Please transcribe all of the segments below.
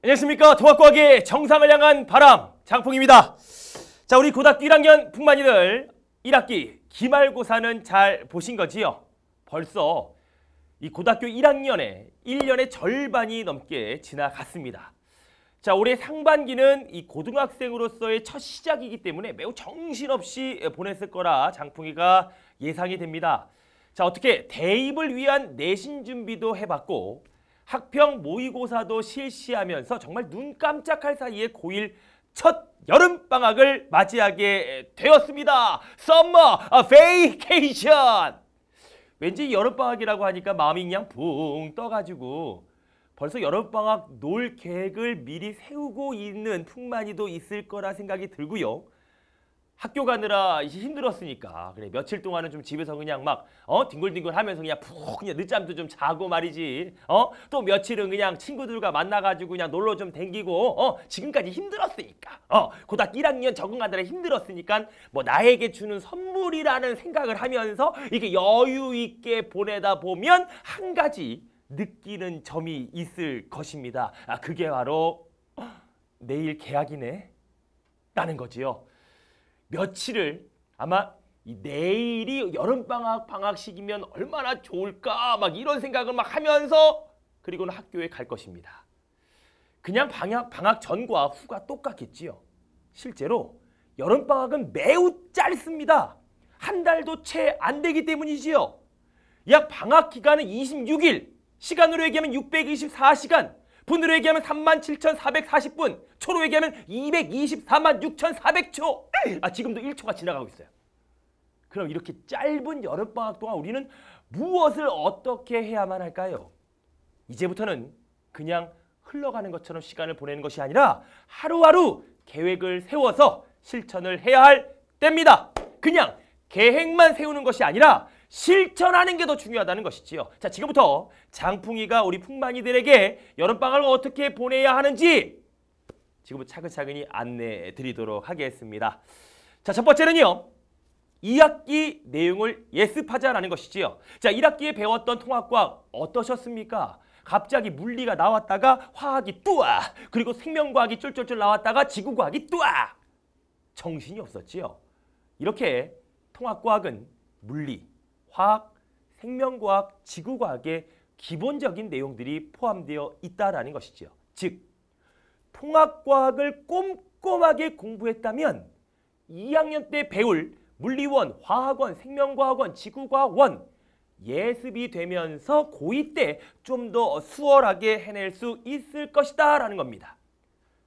안녕하십니까 동학과학의 정상을 향한 바람 장풍입니다 자 우리 고등학교 1학년 풍만이들 1학기 기말고사는 잘 보신 거지요 벌써 이 고등학교 1학년에 1년의 절반이 넘게 지나갔습니다 자 올해 상반기는 이 고등학생으로서의 첫 시작이기 때문에 매우 정신없이 보냈을 거라 장풍이가 예상이 됩니다 자 어떻게 대입을 위한 내신 준비도 해봤고 학평 모의고사도 실시하면서 정말 눈 깜짝할 사이에 고일첫 여름방학을 맞이하게 되었습니다. 썸머 베이케이션! 왠지 여름방학이라고 하니까 마음이 그냥 붕 떠가지고 벌써 여름방학 놀 계획을 미리 세우고 있는 풍만이도 있을 거라 생각이 들고요. 학교 가느라 이제 힘들었으니까 그래 며칠 동안은 좀 집에서 그냥 막 어 뒹굴뒹굴 하면서 그냥 푹 그냥 늦잠도 좀 자고 말이지 어 또 며칠은 그냥 친구들과 만나가지고 그냥 놀러 좀 댕기고 어 지금까지 힘들었으니까 어 고등학교 1학년 적응하느라 힘들었으니까 뭐 나에게 주는 선물이라는 생각을 하면서 이게 렇 여유 있게 보내다 보면 한 가지 느끼는 점이 있을 것입니다 아 그게 바로 내일 계약이네 라는 거지요. 며칠을 아마 이 내일이 여름방학 방학식이면 얼마나 좋을까 막 이런 생각을 막 하면서 그리고는 학교에 갈 것입니다. 그냥 방학, 방학 전과 후가 똑같겠지요. 실제로 여름방학은 매우 짧습니다. 한 달도 채 안 되기 때문이지요. 약 방학 기간은 26일, 시간으로 얘기하면 624시간, 분으로 얘기하면 37,440분, 초로 얘기하면 2,246,400초. 아, 지금도 1초가 지나가고 있어요. 그럼 이렇게 짧은 여름방학 동안 우리는 무엇을 어떻게 해야만 할까요? 이제부터는 그냥 흘러가는 것처럼 시간을 보내는 것이 아니라 하루하루 계획을 세워서 실천을 해야 할 때입니다. 그냥 계획만 세우는 것이 아니라 실천하는 게 더 중요하다는 것이지요. 자, 지금부터 장풍이가 우리 풍만이들에게 여름방학을 어떻게 보내야 하는지 지금부터 차근차근히 안내해 드리도록 하겠습니다. 자, 첫 번째는요. 2학기 내용을 예습하자라는 것이지요. 자, 1학기에 배웠던 통합과학 어떠셨습니까? 갑자기 물리가 나왔다가 화학이 뚜아! 그리고 생명과학이 쫄쫄쫄 나왔다가 지구과학이 뚜아! 정신이 없었지요. 이렇게 통합과학은 물리, 화학, 생명과학, 지구과학의 기본적인 내용들이 포함되어 있다라는 것이지요. 즉, 통합과학을 꼼꼼하게 공부했다면 2학년 때 배울 물리원, 화학원, 생명과학원, 지구과학원 예습이 되면서 고2 때 좀 더 수월하게 해낼 수 있을 것이다 라는 겁니다.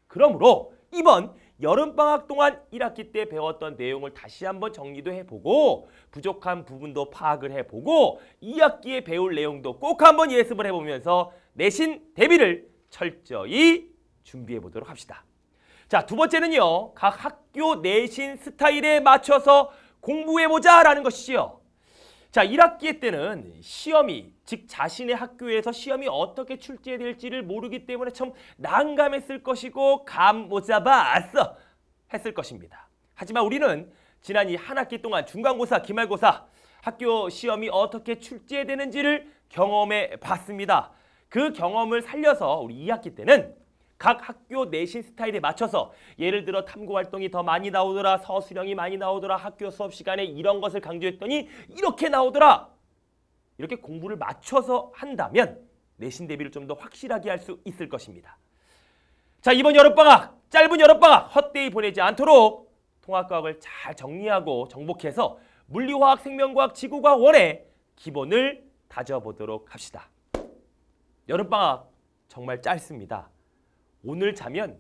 그러므로 이번 여름방학 동안 1학기 때 배웠던 내용을 다시 한번 정리도 해보고 부족한 부분도 파악을 해보고 2학기에 배울 내용도 꼭 한번 예습을 해보면서 내신 대비를 철저히 준비해보도록 합시다. 자, 두 번째는요. 각 학교 내신 스타일에 맞춰서 공부해보자 라는 것이지요. 자, 1학기 때는 시험이 즉 자신의 학교에서 시험이 어떻게 출제될지를 모르기 때문에 참 난감했을 것이고 감못 잡아았어 했을 것입니다. 하지만 우리는 지난 이한 학기 동안 중간고사, 기말고사 학교 시험이 어떻게 출제되는지를 경험해 봤습니다. 그 경험을 살려서 우리 2학기 때는 각 학교 내신 스타일에 맞춰서 예를 들어 탐구 활동이 더 많이 나오더라, 서술형이 많이 나오더라, 학교 수업 시간에 이런 것을 강조했더니 이렇게 나오더라. 이렇게 공부를 맞춰서 한다면 내신 대비를 좀 더 확실하게 할 수 있을 것입니다. 자, 이번 여름방학, 짧은 여름방학 헛되이 보내지 않도록 통합과학을 잘 정리하고 정복해서 물리화학, 생명과학, 지구과학 원의 기본을 다져보도록 합시다. 여름방학 정말 짧습니다. 오늘 자면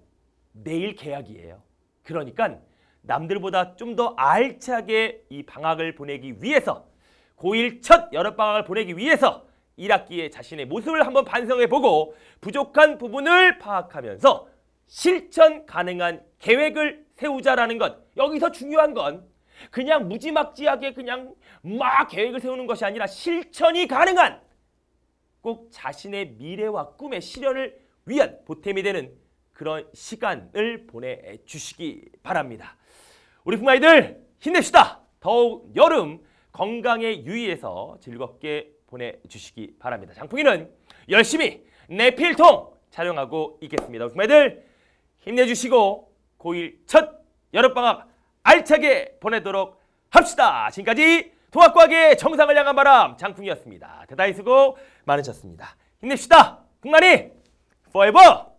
내일 계약이에요 그러니까 남들보다 좀 더 알차게 이 방학을 보내기 위해서 고1 첫 여름방학을 보내기 위해서 1학기에 자신의 모습을 한번 반성해보고 부족한 부분을 파악하면서 실천 가능한 계획을 세우자라는 것. 여기서 중요한 건 그냥 무지막지하게 그냥 막 계획을 세우는 것이 아니라 실천이 가능한 꼭 자신의 미래와 꿈의 실현을 위한 보탬이 되는 그런 시간을 보내주시기 바랍니다. 우리 부마이들 힘냅시다. 더욱 여름 건강에 유의해서 즐겁게 보내주시기 바랍니다. 장풍이는 열심히 내 필통 촬영하고 있겠습니다. 우리 부마이들 힘내주시고 고1 첫 여름방학 알차게 보내도록 합시다. 지금까지 통합과학의 정상을 향한 바람 장풍이었습니다. 대단히 수고 많으셨습니다. 힘냅시다. 북만이 forever!